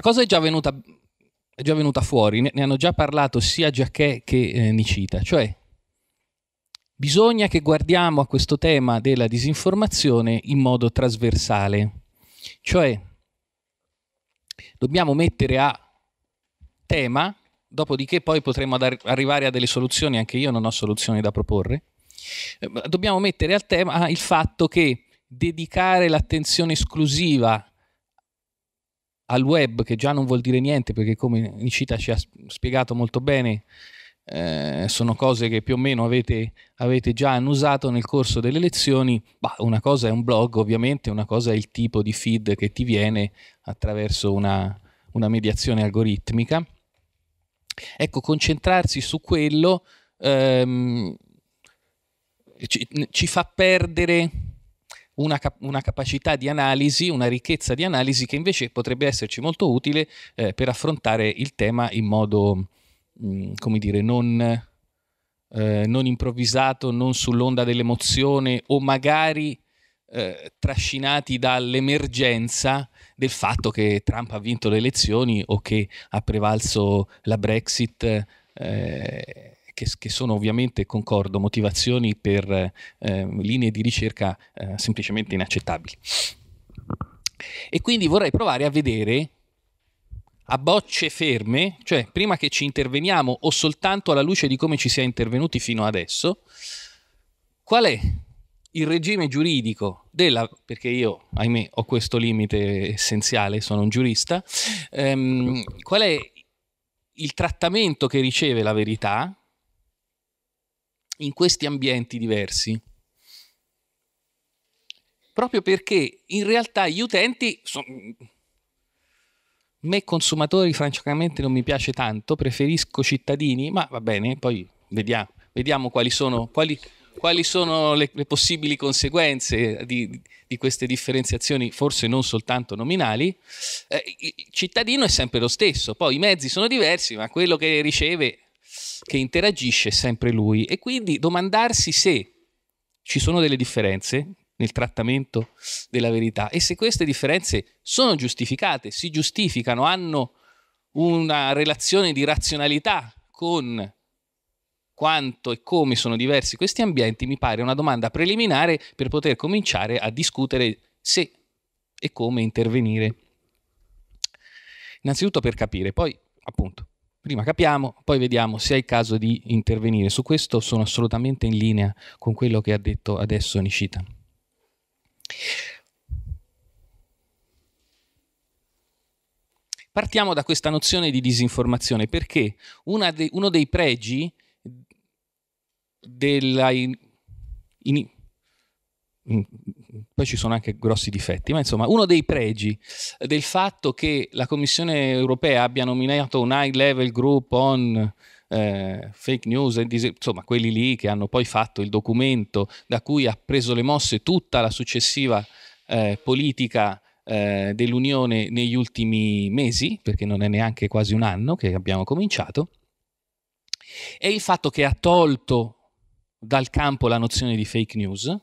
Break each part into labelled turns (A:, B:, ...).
A: La cosa è già venuta, è già venuta fuori, ne, ne, hanno già parlato sia Giacchè che eh, Nicita, cioè bisogna che guardiamo a questo tema della disinformazione in modo trasversale, cioè dobbiamo mettere a tema, dopodiché poi potremo ar- arrivare a delle soluzioni, anche io non ho soluzioni da proporre, eh, dobbiamo mettere a tema il fatto che dedicare l'attenzione esclusiva al web, che già non vuol dire niente perché come Nicita ci ha spiegato molto bene, eh, sono cose che più o meno avete, avete già annusato nel corso delle lezioni, bah, una cosa è un blog ovviamente, una cosa è il tipo di feed che ti viene attraverso una, una mediazione algoritmica. Ecco, concentrarsi su quello ehm, ci, ci fa perdere una, cap- una, capacità di analisi, una ricchezza di analisi che invece potrebbe esserci molto utile eh, per affrontare il tema in modo, mh, mm, come dire, non, eh, non, improvvisato, non sull'onda dell'emozione o magari eh, trascinati dall'emergenza del fatto che Trump ha vinto le elezioni o che ha prevalso la Brexit. Eh, che, che sono ovviamente, concordo, motivazioni per ehm, linee di ricerca eh, semplicemente inaccettabili. E quindi vorrei provare a vedere a bocce ferme, cioè prima che ci interveniamo o soltanto alla luce di come ci si è intervenuti fino adesso, qual è il regime giuridico della, perché io, ahimè, ho questo limite essenziale, sono un giurista, ehm, qual è il trattamento che riceve la verità in questi ambienti diversi. Proprio perché in realtà gli utenti sono... Me consumatori francamente non mi piace tanto, preferisco cittadini, ma va bene, poi vediamo, vediamo quali sono, quali, quali sono le, le, possibili conseguenze di, di, queste differenziazioni, forse non soltanto nominali, eh, il cittadino è sempre lo stesso, poi i mezzi sono diversi, ma quello che riceve che interagisce sempre lui e quindi domandarsi se ci sono delle differenze nel trattamento della verità e se queste differenze sono giustificate, si giustificano, hanno una relazione di razionalità con quanto e come sono diversi questi ambienti, mi pare una domanda preliminare per poter cominciare a discutere se e come intervenire. Innanzitutto per capire, poi appunto Prima capiamo, poi vediamo se è il caso di intervenire. Su questo sono assolutamente in linea con quello che ha detto adesso Nishita. Partiamo da questa nozione di disinformazione perché de, uno dei pregi della in, in, poi ci sono anche grossi difetti, ma insomma uno dei pregi del fatto che la Commissione europea abbia nominato un high level group on eh, fake news, insomma quelli lì che hanno poi fatto il documento da cui ha preso le mosse tutta la successiva eh, politica eh, dell'Unione negli ultimi mesi, perché non è neanche quasi un anno che abbiamo cominciato, è il fatto che ha tolto dal campo la nozione di fake news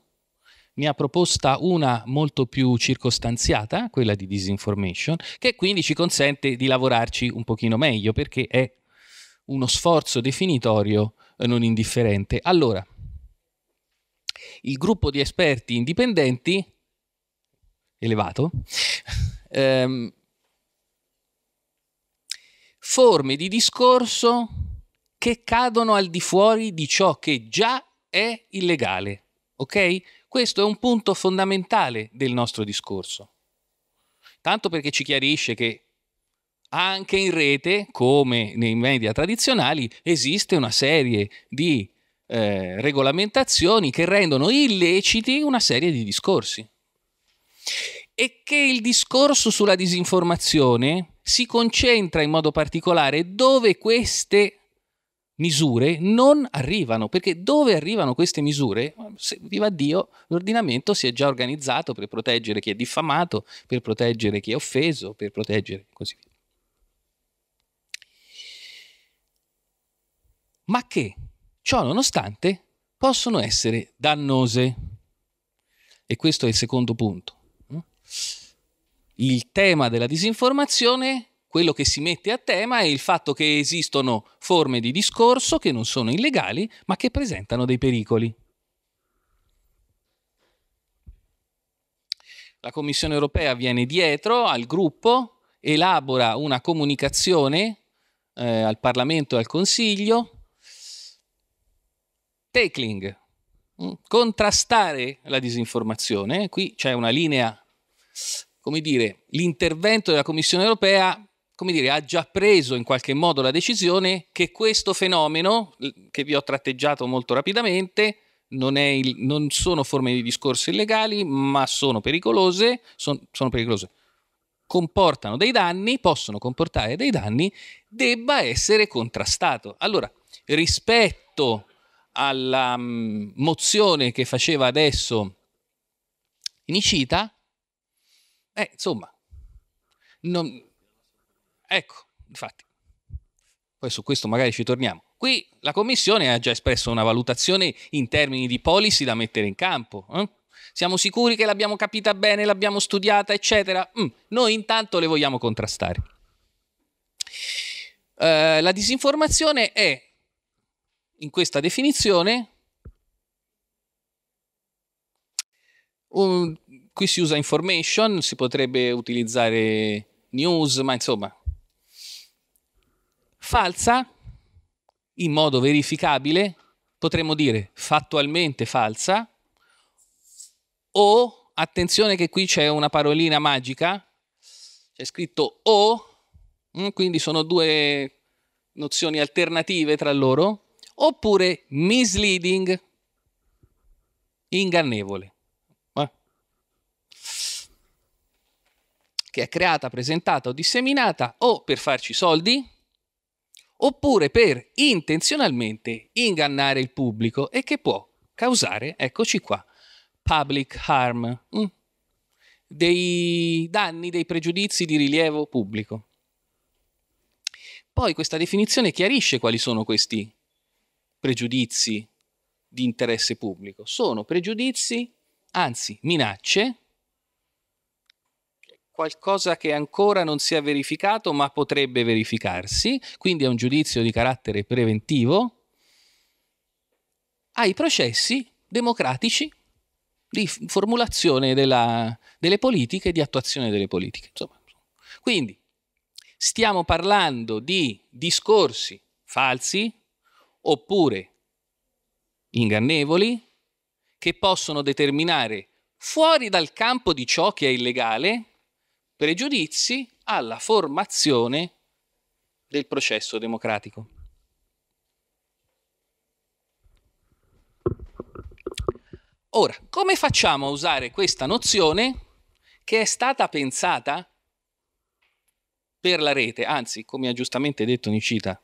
A: ne ha proposta una molto più circostanziata, quella di disinformation, che quindi ci consente di lavorarci un pochino meglio perché è uno sforzo definitorio eh, non indifferente. Allora, il gruppo di esperti indipendenti, elevato, ehm, forme di discorso che cadono al di fuori di ciò che già è illegale, ok? Questo è un punto fondamentale del nostro discorso. Tanto perché ci chiarisce che anche in rete, come nei media tradizionali, esiste una serie di eh, regolamentazioni che rendono illeciti una serie di discorsi. E che il discorso sulla disinformazione si concentra in modo particolare dove queste misure non arrivano, perché dove arrivano queste misure, se, viva Dio, l'ordinamento si è già organizzato per proteggere chi è diffamato, per proteggere chi è offeso, per proteggere così via. Ma che, ciò nonostante, possono essere dannose. E questo è il secondo punto. Il tema della disinformazione quello che si mette a tema è il fatto che esistono forme di discorso che non sono illegali, ma che presentano dei pericoli. La Commissione europea viene dietro al gruppo, elabora una comunicazione eh, al Parlamento e al Consiglio. Tackling, mm, contrastare la disinformazione. Qui c'è una linea, come dire, l'intervento della Commissione europea come dire, ha già preso in qualche modo la decisione che questo fenomeno, che vi ho tratteggiato molto rapidamente, non, il, non sono forme di discorso illegali, ma sono pericolose, son, sono pericolose, comportano dei danni, possono comportare dei danni, debba essere contrastato. Allora, rispetto alla mm, mozione che faceva adesso Nicita, eh, insomma, non, Ecco, infatti. Poi su questo magari ci torniamo. Qui la Commissione ha già espresso una valutazione in termini di policy da mettere in campo. Eh? Siamo sicuri che l'abbiamo capita bene, l'abbiamo studiata, eccetera. Mm, noi intanto le vogliamo contrastare. Uh, la disinformazione è, in questa definizione, um, qui si usa information, si potrebbe utilizzare news, ma insomma, Falsa, in modo verificabile, potremmo dire fattualmente falsa, o, attenzione che qui c'è una parolina magica, c'è scritto o, mm, quindi sono due nozioni alternative tra loro, oppure misleading, ingannevole, eh. che è creata, presentata o disseminata o per farci soldi, oppure per intenzionalmente ingannare il pubblico e che può causare, eccoci qua, public harm, mm? dei danni, dei pregiudizi di rilievo pubblico. Poi questa definizione chiarisce quali sono questi pregiudizi di interesse pubblico. Sono pregiudizi, anzi minacce, qualcosa che ancora non si è verificato ma potrebbe verificarsi, quindi è un giudizio di carattere preventivo, ai processi democratici di formulazione della, delle politiche di attuazione delle politiche. Insomma, quindi stiamo parlando di discorsi falsi oppure ingannevoli che possono determinare fuori dal campo di ciò che è illegale pregiudizi alla formazione del processo democratico. Ora, come facciamo a usare questa nozione che è stata pensata per la rete, anzi, come ha giustamente detto Nicita,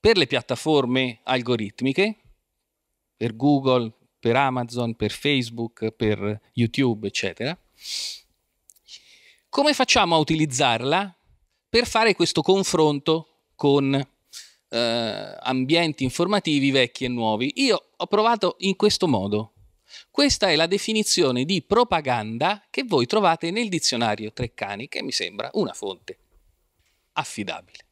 A: per le piattaforme algoritmiche, per Google, per Amazon, per Facebook, per YouTube, eccetera, come facciamo a utilizzarla per fare questo confronto con eh, ambienti informativi vecchi e nuovi? Io ho provato in questo modo. Questa è la definizione di propaganda che voi trovate nel dizionario Treccani, che mi sembra una fonte affidabile.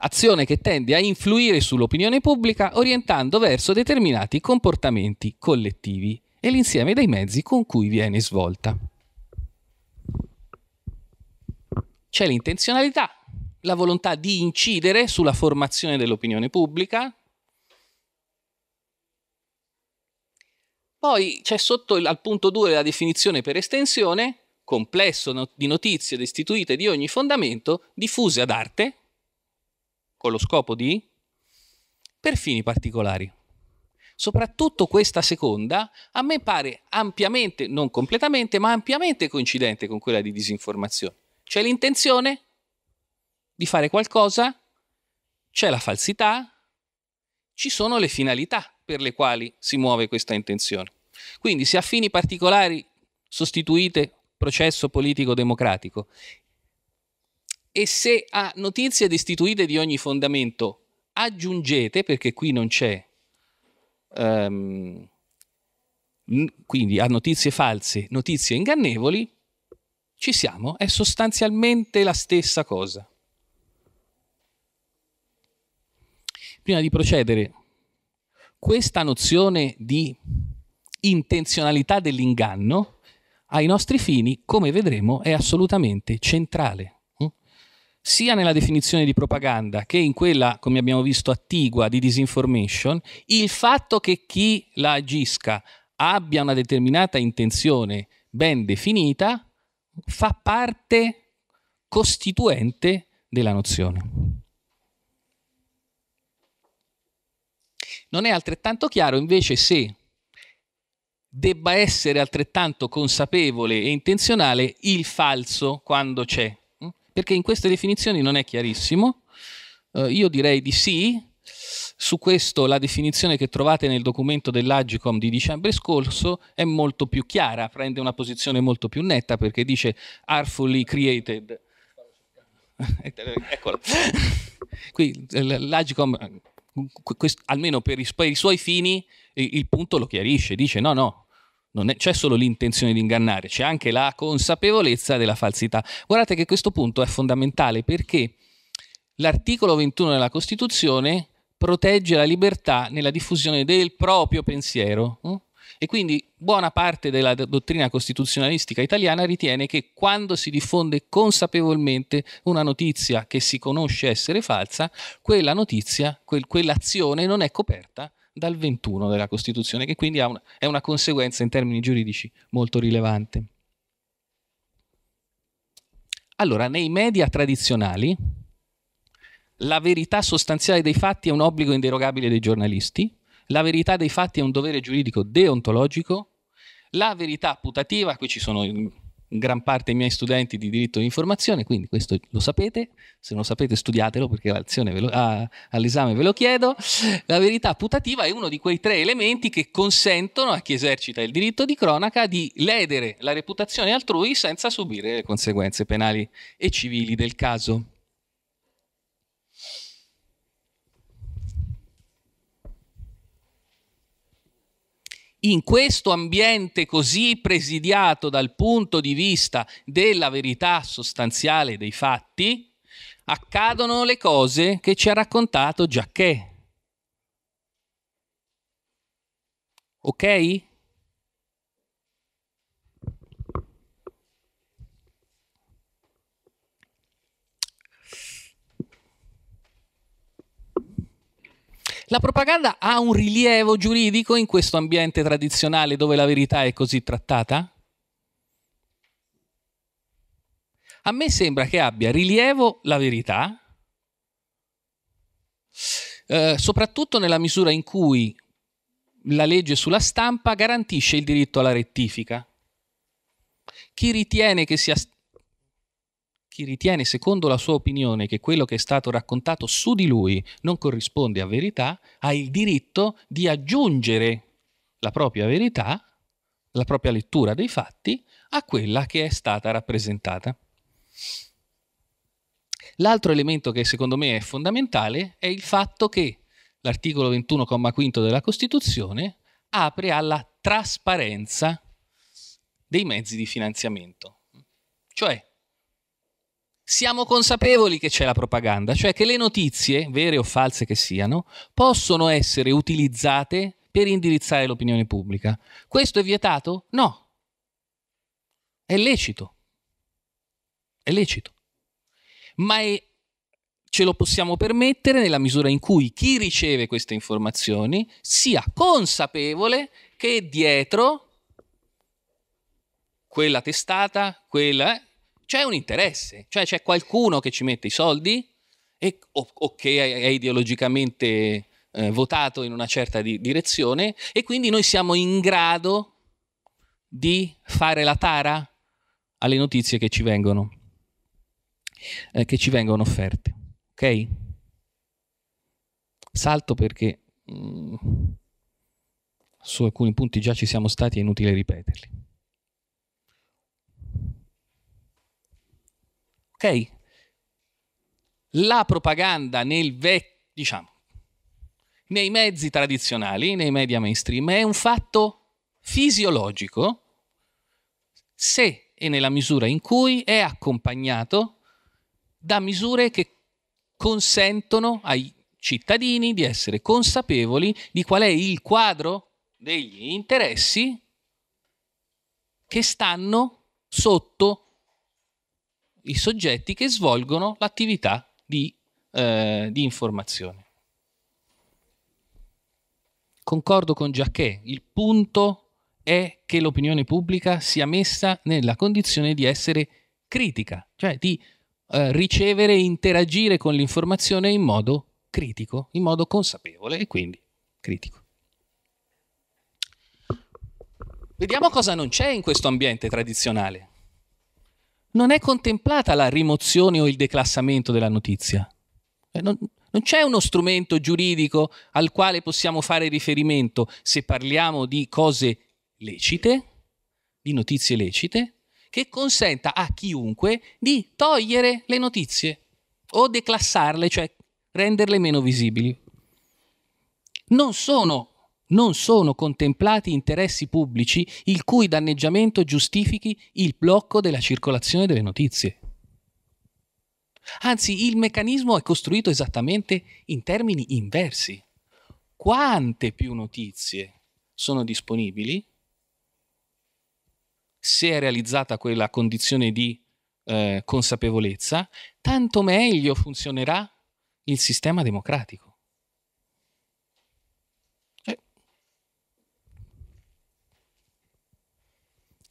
A: Azione che tende a influire sull'opinione pubblica orientando verso determinati comportamenti collettivi e l'insieme dei mezzi con cui viene svolta. c'è l'intenzionalità, la volontà di incidere sulla formazione dell'opinione pubblica. Poi c'è sotto il, al punto 2 la definizione per estensione, complesso no, di notizie destituite di ogni fondamento, diffuse ad arte, con lo scopo di, per fini particolari. Soprattutto questa seconda a me pare ampiamente, non completamente, ma ampiamente coincidente con quella di disinformazione. C'è l'intenzione di fare qualcosa, c'è la falsità, ci sono le finalità per le quali si muove questa intenzione. Quindi se a fini particolari sostituite processo politico democratico e se a notizie destituite di ogni fondamento aggiungete, perché qui non c'è, um, quindi a notizie false, notizie ingannevoli, ci siamo, è sostanzialmente la stessa cosa. Prima di procedere, questa nozione di intenzionalità dell'inganno ai nostri fini, come vedremo, è assolutamente centrale hm? sia nella definizione di propaganda che in quella, come abbiamo visto, attigua di disinformation, il fatto che chi la agisca abbia una determinata intenzione ben definita fa parte costituente della nozione. Non è altrettanto chiaro invece se debba essere altrettanto consapevole e intenzionale il falso quando c'è, perché in queste definizioni non è chiarissimo. Eh, io direi di sì, su questo la definizione che trovate nel documento dell'Agicom di dicembre scorso è molto più chiara, prende una posizione molto più netta perché dice artfully created. Eccolo. Qui l'Agicom, almeno per i, per i suoi fini, il punto lo chiarisce, dice no, no, non c'è solo l'intenzione di ingannare, c'è anche la consapevolezza della falsità. Guardate che questo punto è fondamentale perché l'articolo 21 della Costituzione protegge la libertà nella diffusione del proprio pensiero. Mm? E quindi buona parte della dottrina costituzionalistica italiana ritiene che quando si diffonde consapevolmente una notizia che si conosce essere falsa, quella notizia, quel, quell'azione non è coperta dal 21 della Costituzione, che quindi una, è una conseguenza in termini giuridici molto rilevante. Allora, nei media tradizionali, la verità sostanziale dei fatti è un obbligo inderogabile dei giornalisti, la verità dei fatti è un dovere giuridico deontologico, la verità putativa, qui ci sono in gran parte i miei studenti di diritto di informazione, quindi questo lo sapete, se non lo sapete studiatelo perché ve lo, ah, all'esame ve lo chiedo, la verità putativa è uno di quei tre elementi che consentono a chi esercita il diritto di cronaca di ledere la reputazione altrui senza subire le conseguenze penali e civili del caso. in questo ambiente così presidiato dal punto di vista della verità sostanziale dei fatti, accadono le cose che ci ha raccontato Giacchè. Ok? La propaganda ha un rilievo giuridico in questo ambiente tradizionale dove la verità è così trattata? A me sembra che abbia rilievo la verità, eh, soprattutto nella misura in cui la legge sulla stampa garantisce il diritto alla rettifica. Chi ritiene che sia chi ritiene, secondo la sua opinione, che quello che è stato raccontato su di lui non corrisponde a verità, ha il diritto di aggiungere la propria verità, la propria lettura dei fatti, a quella che è stata rappresentata. L'altro elemento che secondo me è fondamentale è il fatto che l'articolo 21,5 della Costituzione apre alla trasparenza dei mezzi di finanziamento. Cioè, siamo consapevoli che c'è la propaganda, cioè che le notizie, vere o false che siano, possono essere utilizzate per indirizzare l'opinione pubblica. Questo è vietato? No. È lecito. È lecito. Ma è ce lo possiamo permettere nella misura in cui chi riceve queste informazioni sia consapevole che dietro quella testata, quella eh, c'è un interesse, cioè c'è qualcuno che ci mette i soldi e, o, o, che è, è ideologicamente eh, votato in una certa di, direzione e quindi noi siamo in grado di fare la tara alle notizie che ci vengono, eh, che ci vengono offerte. Ok? Salto perché mh, mm, su alcuni punti già ci siamo stati, è inutile ripeterli. Ok? La propaganda nel vecchio, diciamo, nei mezzi tradizionali, nei media mainstream, è un fatto fisiologico se e nella misura in cui è accompagnato da misure che consentono ai cittadini di essere consapevoli di qual è il quadro degli interessi che stanno sotto i soggetti che svolgono l'attività di, eh, di informazione. Concordo con Giacchè, il punto è che l'opinione pubblica sia messa nella condizione di essere critica, cioè di eh, ricevere e interagire con l'informazione in modo critico, in modo consapevole e quindi critico. Vediamo cosa non c'è in questo ambiente tradizionale non è contemplata la rimozione o il declassamento della notizia. Eh, non, non c'è uno strumento giuridico al quale possiamo fare riferimento se parliamo di cose lecite, di notizie lecite, che consenta a chiunque di togliere le notizie o declassarle, cioè renderle meno visibili. Non sono non sono contemplati interessi pubblici il cui danneggiamento giustifichi il blocco della circolazione delle notizie. Anzi, il meccanismo è costruito esattamente in termini inversi. Quante più notizie sono disponibili, se è realizzata quella condizione di eh, consapevolezza, tanto meglio funzionerà il sistema democratico.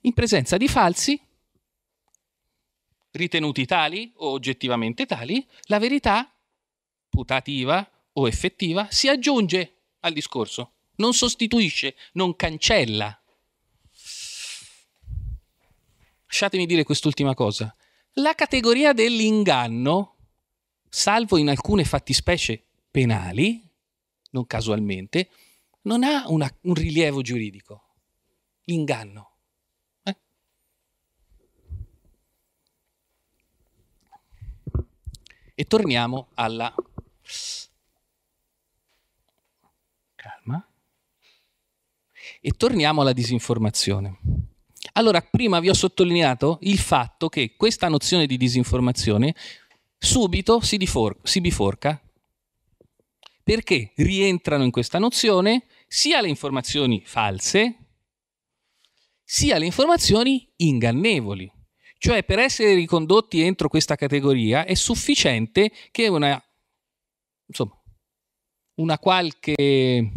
A: in presenza di falsi ritenuti tali o oggettivamente tali, la verità putativa o effettiva si aggiunge al discorso, non sostituisce, non cancella. Lasciatemi dire quest'ultima cosa. La categoria dell'inganno, salvo in alcune fattispecie penali, non casualmente, non ha una, un rilievo giuridico. L'inganno. E torniamo alla... Calma. E torniamo alla disinformazione. Allora, prima vi ho sottolineato il fatto che questa nozione di disinformazione subito si, si biforca perché rientrano in questa nozione sia le informazioni false, sia le informazioni ingannevoli. Cioè per essere ricondotti entro questa categoria è sufficiente che una, insomma, una qualche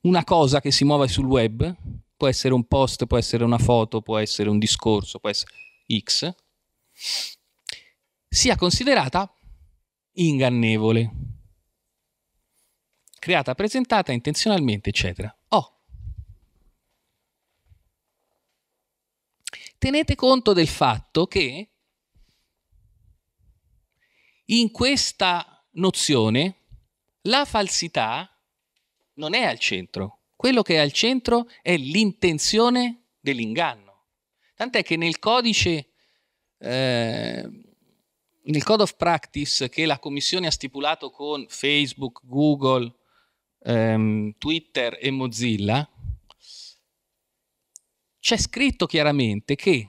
A: una cosa che si muova sul web, può essere un post, può essere una foto, può essere un discorso, può essere X, sia considerata ingannevole, creata, presentata intenzionalmente, eccetera. tenete conto del fatto che in questa nozione la falsità non è al centro. Quello che è al centro è l'intenzione dell'inganno. Tant'è che nel codice, eh, nel code of practice che la Commissione ha stipulato con Facebook, Google, ehm, Twitter e Mozilla, c'è scritto chiaramente che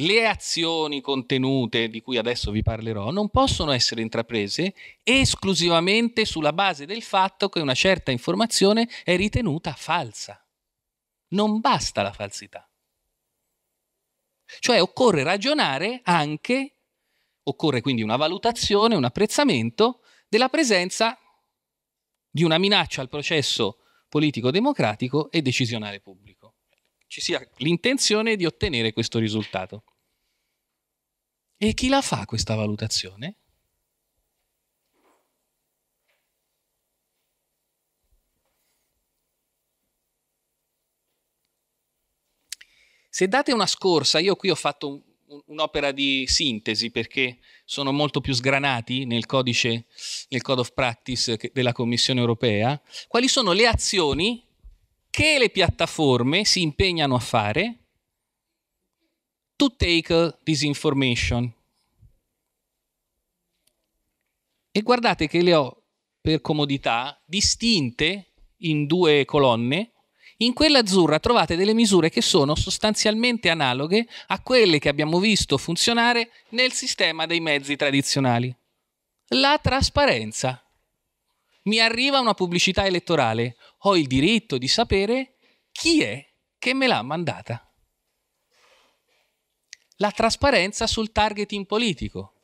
A: le azioni contenute, di cui adesso vi parlerò, non possono essere intraprese esclusivamente sulla base del fatto che una certa informazione è ritenuta falsa. Non basta la falsità. Cioè occorre ragionare anche, occorre quindi una valutazione, un apprezzamento della presenza di una minaccia al processo politico democratico e decisionale pubblico ci sia l'intenzione di ottenere questo risultato. E chi la fa questa valutazione? Se date una scorsa, io qui ho fatto un, un, un'opera di sintesi perché sono molto più sgranati nel codice, nel Code of Practice della Commissione europea, quali sono le azioni che le piattaforme si impegnano a fare to take this information. E guardate che le ho per comodità distinte in due colonne. In quella azzurra trovate delle misure che sono sostanzialmente analoghe a quelle che abbiamo visto funzionare nel sistema dei mezzi tradizionali. La trasparenza mi arriva una pubblicità elettorale, ho il diritto di sapere chi è che me l'ha mandata. La trasparenza sul targeting politico.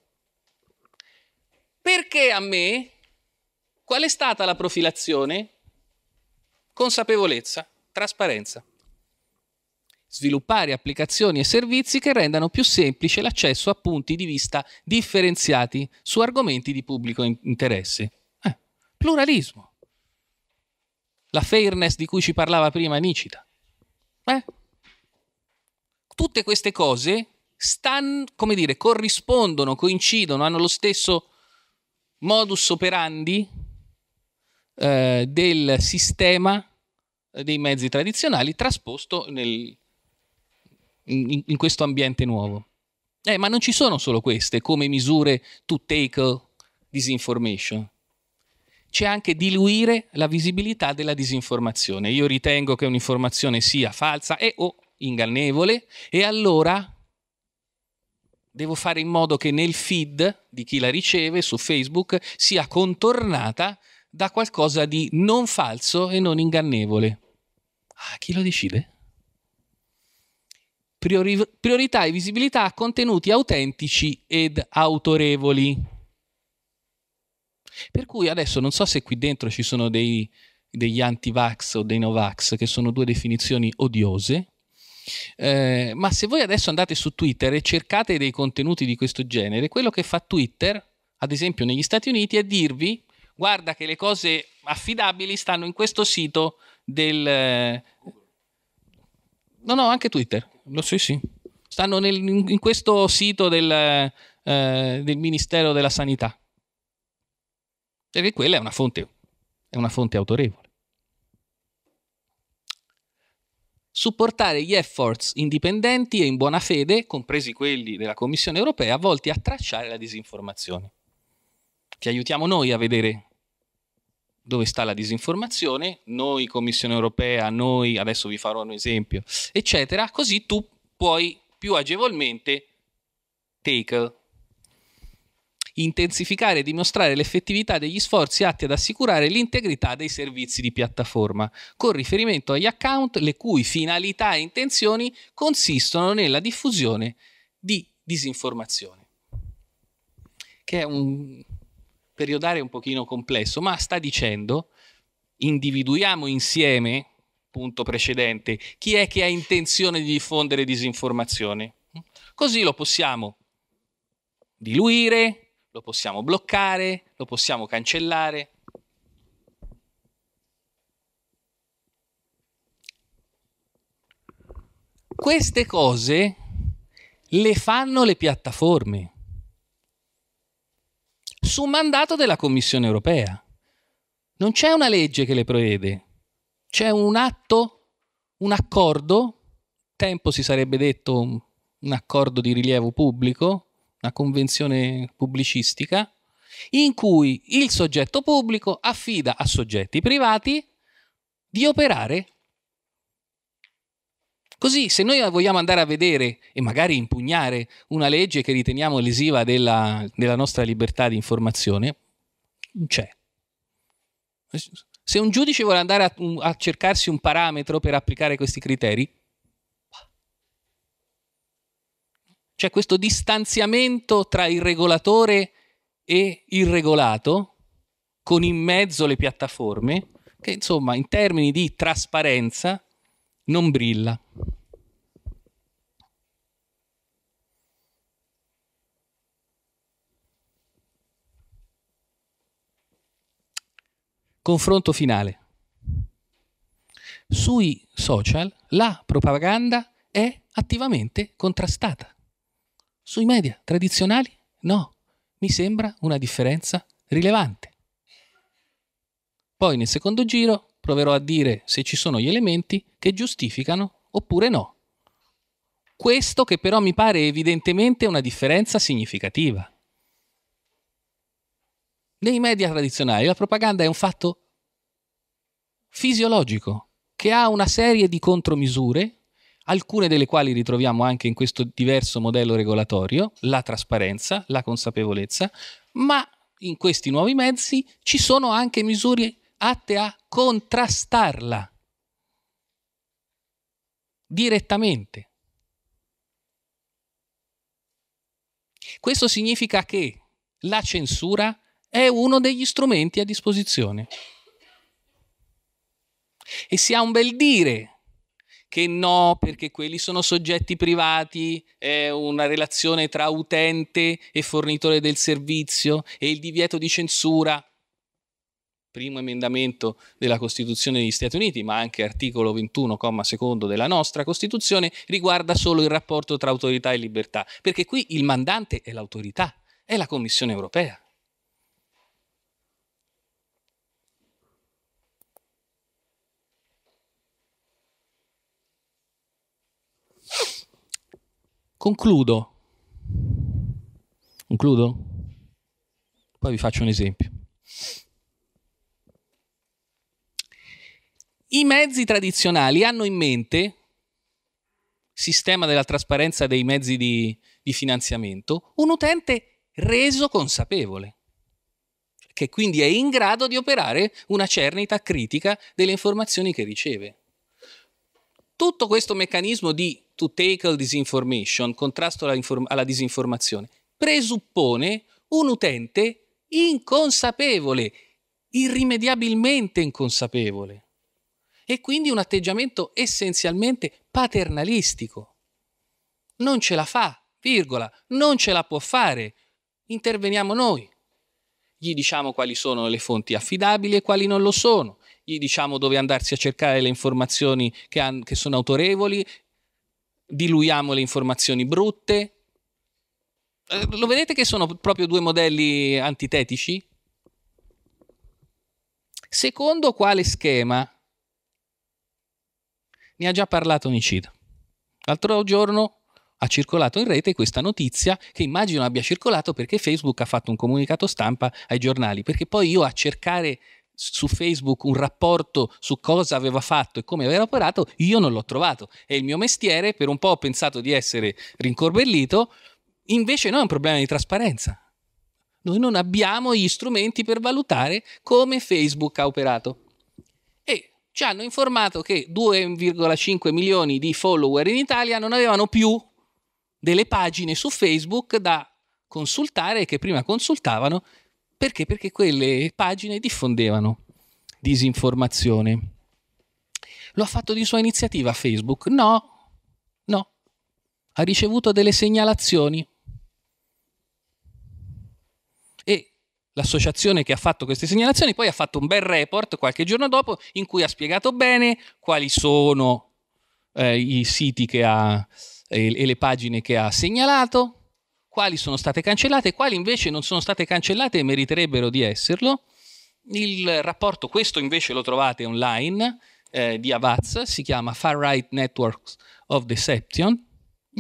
A: Perché a me? Qual è stata la profilazione? Consapevolezza, trasparenza. Sviluppare applicazioni e servizi che rendano più semplice l'accesso a punti di vista differenziati su argomenti di pubblico interesse. Pluralismo. La fairness di cui ci parlava prima Nicita. Eh? Tutte queste cose stan, come dire, corrispondono, coincidono, hanno lo stesso modus operandi eh, del sistema dei mezzi tradizionali trasposto nel, in, in, questo ambiente nuovo. Eh, ma non ci sono solo queste come misure to take disinformation c'è anche diluire la visibilità della disinformazione. Io ritengo che un'informazione sia falsa e o ingannevole e allora devo fare in modo che nel feed di chi la riceve su Facebook sia contornata da qualcosa di non falso e non ingannevole. Ah, chi lo decide? Priori- priorità e visibilità a contenuti autentici ed autorevoli. Per cui adesso non so se qui dentro ci sono dei, degli anti-vax o dei no-vax, che sono due definizioni odiose, eh, ma se voi adesso andate su Twitter e cercate dei contenuti di questo genere, quello che fa Twitter, ad esempio negli Stati Uniti, è dirvi guarda che le cose affidabili stanno in questo sito del... Eh, no, no, anche Twitter, lo so, sì, stanno nel, in questo sito del, eh, del Ministero della Sanità. Perché quella è una fonte, è una fonte autorevole. supportare gli efforts indipendenti e in buona fede, compresi quelli della Commissione europea, volti a tracciare la disinformazione. Ti aiutiamo noi a vedere dove sta la disinformazione, noi Commissione europea, noi, adesso vi farò un esempio, eccetera, così tu puoi più agevolmente take intensificare e dimostrare l'effettività degli sforzi atti ad assicurare l'integrità dei servizi di piattaforma, con riferimento agli account le cui finalità e intenzioni consistono nella diffusione di disinformazione. Che è un periodare un pochino complesso, ma sta dicendo individuiamo insieme, punto precedente, chi è che ha intenzione di diffondere disinformazione. Così lo possiamo diluire, lo possiamo bloccare, lo possiamo cancellare. Queste cose le fanno le piattaforme su mandato della Commissione europea. Non c'è una legge che le prevede, c'è un atto, un accordo, tempo si sarebbe detto un accordo di rilievo pubblico, una convenzione pubblicistica, in cui il soggetto pubblico affida a soggetti privati di operare. Così, se noi vogliamo andare a vedere e magari impugnare una legge che riteniamo lesiva della, della nostra libertà di informazione, c'è. Se un giudice vuole andare a, a cercarsi un parametro per applicare questi criteri, C'è questo distanziamento tra il regolatore e il regolato, con in mezzo le piattaforme, che insomma in termini di trasparenza non brilla. Confronto finale. Sui social la propaganda è attivamente contrastata. Sui media tradizionali no, mi sembra una differenza rilevante. Poi nel secondo giro proverò a dire se ci sono gli elementi che giustificano oppure no. Questo che però mi pare evidentemente una differenza significativa. Nei media tradizionali la propaganda è un fatto fisiologico che ha una serie di contromisure alcune delle quali ritroviamo anche in questo diverso modello regolatorio, la trasparenza, la consapevolezza, ma in questi nuovi mezzi ci sono anche misure atte a contrastarla direttamente. Questo significa che la censura è uno degli strumenti a disposizione. E si ha un bel dire che no, perché quelli sono soggetti privati, è una relazione tra utente e fornitore del servizio e il divieto di censura primo emendamento della Costituzione degli Stati Uniti, ma anche articolo 21, secondo della nostra Costituzione, riguarda solo il rapporto tra autorità e libertà, perché qui il mandante è l'autorità, è la Commissione europea. Concludo. Concludo? Poi vi faccio un esempio. I mezzi tradizionali hanno in mente, sistema della trasparenza dei mezzi di, di finanziamento, un utente reso consapevole, che quindi è in grado di operare una cernita critica delle informazioni che riceve tutto questo meccanismo di to tackle disinformation, contrasto alla, alla disinformazione, presuppone un utente inconsapevole, irrimediabilmente inconsapevole e quindi un atteggiamento essenzialmente paternalistico. Non ce la fa, virgola, non ce la può fare. Interveniamo noi. Gli diciamo quali sono le fonti affidabili e quali non lo sono gli diciamo dove andarsi a cercare le informazioni che, han, che sono autorevoli, diluiamo le informazioni brutte. Eh, lo vedete che sono proprio due modelli antitetici? Secondo quale schema? Ne ha già parlato Nicida. L'altro giorno ha circolato in rete questa notizia che immagino abbia circolato perché Facebook ha fatto un comunicato stampa ai giornali, perché poi io a cercare su Facebook un rapporto su cosa aveva fatto e come aveva operato, io non l'ho trovato. È il mio mestiere, per un po' ho pensato di essere rincorbellito, invece no, è un problema di trasparenza. Noi non abbiamo gli strumenti per valutare come Facebook ha operato. E ci hanno informato che 2,5 milioni di follower in Italia non avevano più delle pagine su Facebook da consultare che prima consultavano perché? Perché quelle pagine diffondevano disinformazione. Lo ha fatto di sua iniziativa Facebook? No, no. Ha ricevuto delle segnalazioni. E l'associazione che ha fatto queste segnalazioni poi ha fatto un bel report qualche giorno dopo in cui ha spiegato bene quali sono eh, i siti che ha e, e le pagine che ha segnalato, quali sono state cancellate, e quali invece non sono state cancellate e meriterebbero di esserlo. Il rapporto, questo invece lo trovate online, eh, di Avaz, si chiama Far Right Networks of Deception,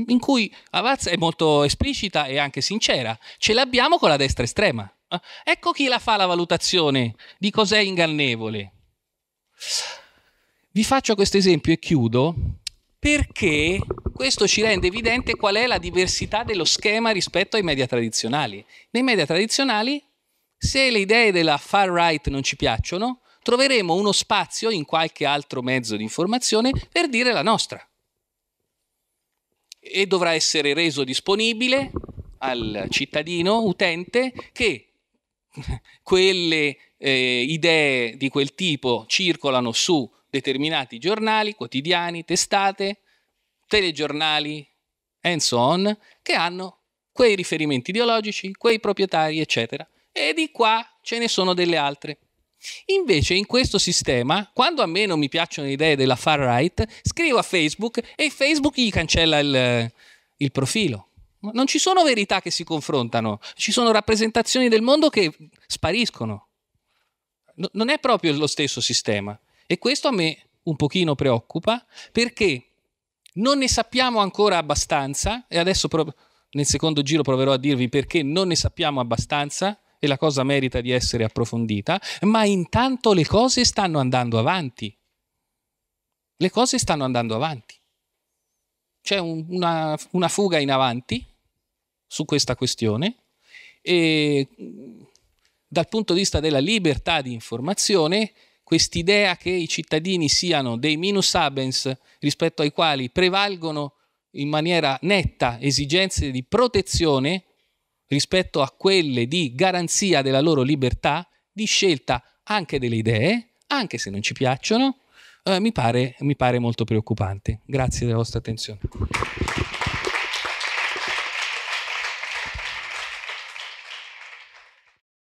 A: in cui Avaz è molto esplicita e anche sincera. Ce l'abbiamo con la destra estrema. Eh, ecco chi la fa la valutazione di cos'è ingannevole. Vi faccio questo esempio e chiudo perché questo ci rende evidente qual è la diversità dello schema rispetto ai media tradizionali. Nei media tradizionali, se le idee della far right non ci piacciono, troveremo uno spazio in qualche altro mezzo di informazione per dire la nostra. E dovrà essere reso disponibile al cittadino utente che quelle eh, idee di quel tipo circolano su determinati giornali, quotidiani, testate, telegiornali and so on, che hanno quei riferimenti ideologici, quei proprietari, eccetera. E di qua ce ne sono delle altre. Invece in questo sistema, quando a me non mi piacciono le idee della far right, scrivo a Facebook e Facebook gli cancella il, il profilo. Non ci sono verità che si confrontano, ci sono rappresentazioni del mondo che spariscono. No, non è proprio lo stesso sistema. E questo a me un pochino preoccupa perché non ne sappiamo ancora abbastanza e adesso nel secondo giro proverò a dirvi perché non ne sappiamo abbastanza e la cosa merita di essere approfondita, ma intanto le cose stanno andando avanti. Le cose stanno andando avanti. C'è un, una, una fuga in avanti su questa questione e mm, dal punto di vista della libertà di informazione quest'idea che i cittadini siano dei minus abens rispetto ai quali prevalgono in maniera netta esigenze di protezione rispetto a quelle di garanzia della loro libertà di scelta anche delle idee, anche se non ci piacciono, eh, mi, pare, mi pare molto preoccupante. Grazie della vostra attenzione.